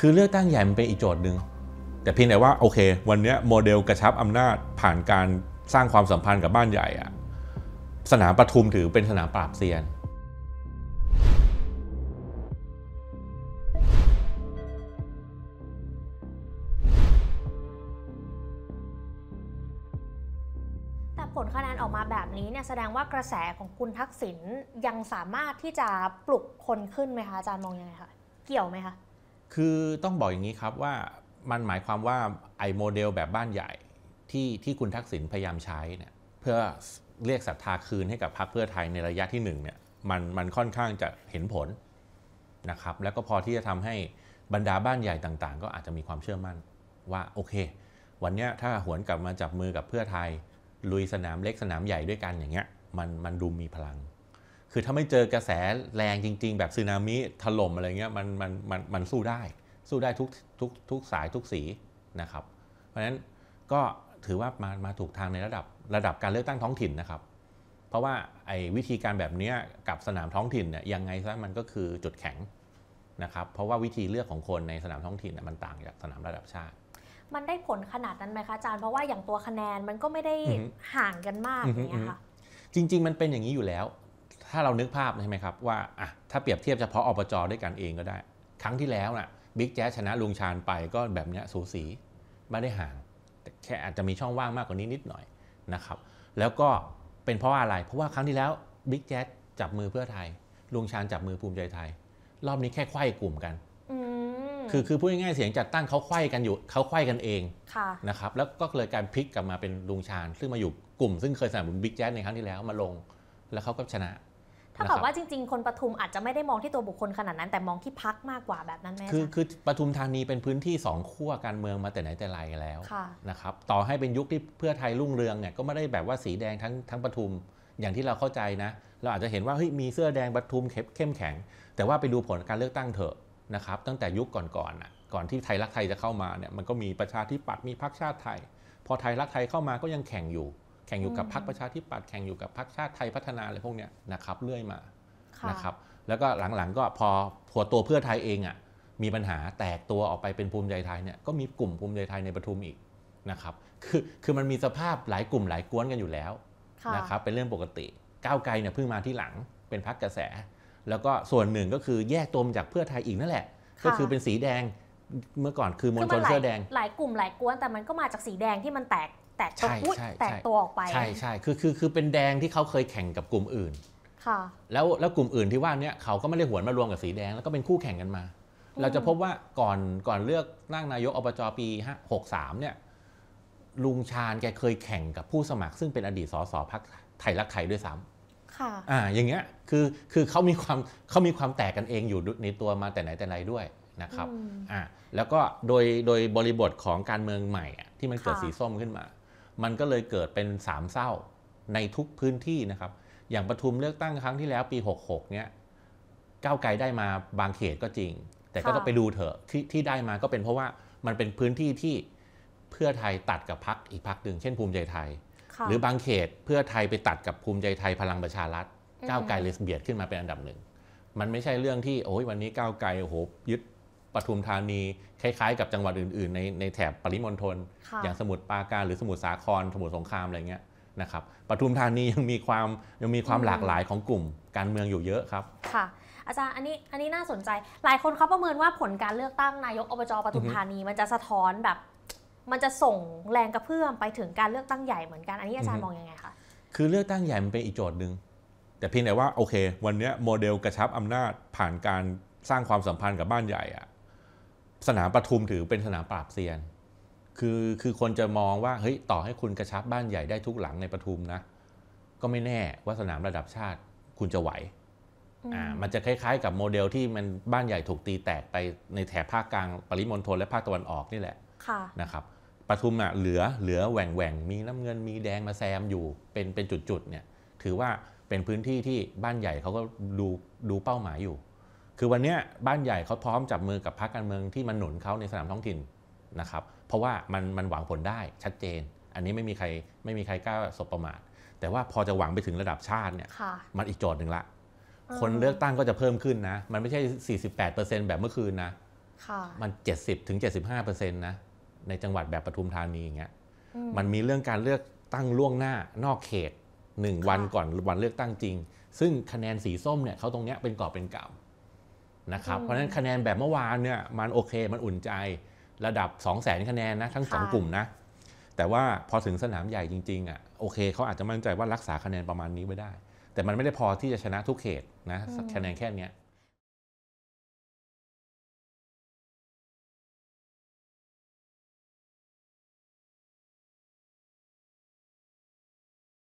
คือเลือกตั้งใหญ่มันเป็นอีกโจทย์หนึ่ง แต่เพียงแต่ว่าโอเค วันนี้โมเดลกระชับอำนาจผ่านการสร้างความสัมพันธ์กับบ้านใหญ่อะสนามปทุมถือเป็นสนามปราบเซียน แต่ผลคะแนนออกมาแบบนี้เนี่ยแสดงว่ากระแสของคุณทักษิณยังสามารถที่จะปลุกคนขึ้นไหมคะ อาจารย์มองยังไงคะ เกี่ยวไหมคะคือต้องบอกอย่างนี้ครับว่ามันหมายความว่าไอ้โมเดลแบบบ้านใหญ่ที่ที่คุณทักษิณพยายามใช้เนี่ยเพื่อเรียกศรัทธาคืนให้กับพรรคเพื่อไทยในระยะที่1เนี่ยมันมันค่อนข้างจะเห็นผลนะครับแล้วก็พอที่จะทำให้บรรดาบ้านใหญ่ต่างๆ ก็อาจจะมีความเชื่อมั่นว่าโอเค วันนี้ถ้าหวนกลับมาจับมือกับเพื่อไทย ลุยสนามเล็กสนามใหญ่ด้วยกันอย่างเงี้ยมันมันดูมีพลังคือถ้าไม่เจอกระแสแรงจริง ๆ แบบสึนามิถล่มอะไรเงี้ยมันมันมันมันสู้ได้สู้ได้ทุกทุกทุกสายทุกสีนะครับ เพราะฉะนั้นก็ถือว่ามามาถูกทางในระดับระดับการเลือกตั้งท้องถิ่นนะครับ เพราะว่าไอ้วิธีการแบบนี้กับสนามท้องถิ่นเนี่ยยังไงซะมันก็คือจุดแข็งนะครับ เพราะว่าวิธีเลือกของคนในสนามท้องถิ่นมันต่างจากสนามระดับชาติ มันได้ผลขนาดนั้นไหมคะอาจารย์ เพราะว่าอย่างตัวคะแนนมันก็ไม่ได้ห่างกันมากอย่างเงี้ยค่ะจริงๆมันเป็นอย่างนี้อยู่แล้วถ้าเรานึกภาพใช่ไหมครับ ว่าอะถ้าเปรียบเทียบเฉพาะอบจด้วยกันเองก็ได้ ครั้งที่แล้วนะ่ะบิ๊กแจ๊ชนะลุงชาญไปก็แบบเนี้ยสูสีไม่ได้ห่าง แต่แค่อาจจะมีช่องว่างมากกว่านี้นิดหน่อยนะครับแล้วก็เป็นเพราะอะไร เพราะว่าครั้งที่แล้วบิ๊กแจ๊จับมือเพื่อไทย ลุงชาญจับมือภูมิใจไทย รอบนี้แค่ไขว้กลุ่มกันคือคือพูดง่ายๆเสียงจัดตั้งเขาไขว้กันอยู่เขาไขว้กันเองะนะครับแล้วก็เลยการพลิกกลับมาเป็นลุงชาญซึ่งมาอยู่กลุ่มซึ่งเคยสนับสนุนบิ๊กแจ๊ในครั้งที่แล้วมาลง แล้วเขาก็ชนะถ้ากับว่าจริงๆ คนปทุมอาจจะไม่ได้มองที่ตัวบุคคลขนาดนั้นแต่มองที่พักมากกว่าแบบนั้นไหมคือคือปทุมธานีเป็นพื้นที่สองขั้วการเมืองมาแต่ไหนแต่ไรแล้วนะครับต่อให้เป็นยุคที่เพื่อไทยรุ่งเรืองเนี่ยก็ไม่ได้แบบว่าสีแดงทั้งทั้งปทุมอย่างที่เราเข้าใจนะเราอาจจะเห็นว่าเฮ้ยมีเสื้อแดงปทุมเข้มแข็ง แต่ว่าไปดูผลการเลือกตั้งเถอะนะครับตั้งแต่ยุคก่อนๆกก่อนที่ไทยรักไทยจะเข้ามาเนี่ยมันก็มีประชาธิปัตย์มีพรรคชาติไทย พอไทยรักไทยเข้ามาก็ยังแข่งอยู่แข่งอยู่กับพรรคประชาธิปัตย์แข่งอยู่กับพรรคชาติไทยพัฒนาอะไรพวกเนี้ยนะครับเรื่อยมานะครับแล้วก็หลังๆก็พอผัวตัวเพื่อไทยเองอ่ะมีปัญหาแตกตัวออกไปเป็นภูมิใจไทยเนี่ยก็มีกลุ่มภูมิใจไทยในปทุมอีกนะครับคือคือมันมีสภาพหลายกลุ่มหลายกวนกันอยู่แล้วนะครับเป็นเรื่องปกติก้าวไกลเนี่ยเพิ่งมาที่หลังเป็นพักกระแส แล้วก็ส่วนหนึ่งก็คือแยกตัวมจากเพื่อไทยอีกนั่นแหละ ก็คือเป็นสีแดงเมื่อก่อนคือมวลชนเสื้อแดง หลายกลุ่มหลายกวนแต่มันก็มาจากสีแดงที่มันแตกแตกตัวุยแตกตัวออกไปใช่ใช่คือคือคือเป็นแดงที่เขาเคยแข่งกับกลุ่มอื่นค่ะแล้วแล้วกลุ่มอื่นที่ว่านี้เขาก็ไม่ได้หวนมารวมกับสีแดง แล้วก็เป็นคู่แข่งกันมา เราจะพบว่าก่อนก่อนเลือกนั่งนายกอบจปีหกสามเนี่ยลุงชาญแกเคยแข่งกับผู้สมัคร ซึ่งเป็นอดีตสสพักไทยรักไทยด้วยซ้ำค่ะอ่าอย่างเงี้ยคือคือเขามีความเขามีความแตกกันเองอยู่ในตัวมาแต่ไหนแต่ไรด้วยนะครับอ่าแล้วก็โดยโดยบริบทของการเมืองใหม่ที่มันเกิดสีส้มขึ้นมามันก็เลยเกิดเป็นสามเศร้าในทุกพื้นที่นะครับ อย่างปทุมเลือกตั้งครั้งที่แล้วปี 66เนี่ยก้าวไกลได้มาบางเขตก็จริง แต่ก็ต้องไปดูเถอะที่ที่ได้มาก็เป็นเพราะว่ามันเป็นพื้นที่ที่เพื่อไทยตัดกับพักอีกพักหนึ่ง เช่นภูมิใจไทย หรือบางเขตเพื่อไทยไปตัดกับภูมิใจไทยพลังประชารัฐก้าวไกลเลยเบียดขึ้นมาเป็นอันดับหนึ่งมันไม่ใช่เรื่องที่โอ้ยวันนี้ก้าวไกลโอ้โหยึดปทุมธานีคล้าย ๆ กับจังหวัดอื่นๆ ในในแถบปริมณฑลอย่างสมุทรปราการหรือสมุทรสาครสมุทรสงครามอะไรเงี้ยนะครับปทุมธานียังมีความยังมีความหลากหลายของกลุ่มการเมืองอยู่เยอะครับค่ะอาจารย์อันนี้อันนี้น่าสนใจหลายคนเขาประเมินว่าผลการเลือกตั้งนายกอบจปทุมธานีมันจะสะท้อนแบบ มันจะส่งแรงกระเพื่อมไปถึงการเลือกตั้งใหญ่เหมือนกันอันนี้อาจารย์มองยังไงคะคือเลือกตั้งใหญ่มันเป็นอีกโจทย์หนึ่งแต่เพียงแต่ว่าโอเค วันนี้โมเดลกระชับอำนาจผ่านการสร้างความสัมพันธ์กับบ้านใหญ่อะสนามปทุมถือเป็นสนามปราบเซียน คือคือคนจะมองว่าเฮ้ยต่อให้คุณกระชับบ้านใหญ่ได้ทุกหลังในปทุมนะ ก็ไม่แน่ว่าสนามระดับชาติคุณจะไหวอ่ามันจะคล้ายๆกับโมเดลที่มันบ้านใหญ่ถูกตีแตกไปในแถบภาคกลางปริมณฑลและภาคตะวันออกนี่แหละะนะครับปทุมอ่ะเหลือเหลือแหว่งแหว่งมีน้ำเงินมีแดงมาแซมอยู่ เป็นเป็นจุดๆเนี่ยถือว่าเป็นพื้นที่ที่บ้านใหญ่เขาก็ดูดูเป้าหมายอยู่คือวันนี้บ้านใหญ่เขาพร้อมจับมือกับพรรคการเมืองที่มันหนุนเขาในสนามท้องถิ่นนะครับ เพราะว่ามันมันหวังผลได้ชัดเจน อันนี้ไม่มีใครไม่มีใครกล้าสบประมาทแต่ว่าพอจะหวังไปถึงระดับชาติเนี่ย มันอีกโจทย์หนึ่งละ คนเลือกตั้งก็จะเพิ่มขึ้นนะ มันไม่ใช่ 48%แบบเมื่อคืนนะ มัน 70ถึง75%นะ ในจังหวัดแบบปทุมธานีอย่างเงี้ย มันมีเรื่องการเลือกตั้งล่วงหน้า นอกเขตหนึ่งวันก่อนวันเลือกตั้งจริง ซึ่งคะแนนสีส้มเนี่ยเขาตรงเนี้ยเป็นกรอบเป็นกำนะครับ เพราะฉะนั้นคะแนนแบบเมื่อวานเนี่ยมันโอเค มันอุ่นใจ ระดับ 2 0 0แสนคะแนนนะทั้ง 2 กลุ่มนะ แต่ว่าพอถึงสนามใหญ่จริงๆอ่ะโอเคเขาอาจจะมั่นใจว่ารักษาคะแนนประมาณนี้ไว้ได้ แต่มันไม่ได้พอที่จะชนะทุกเขตนะคะแนนแค่นี้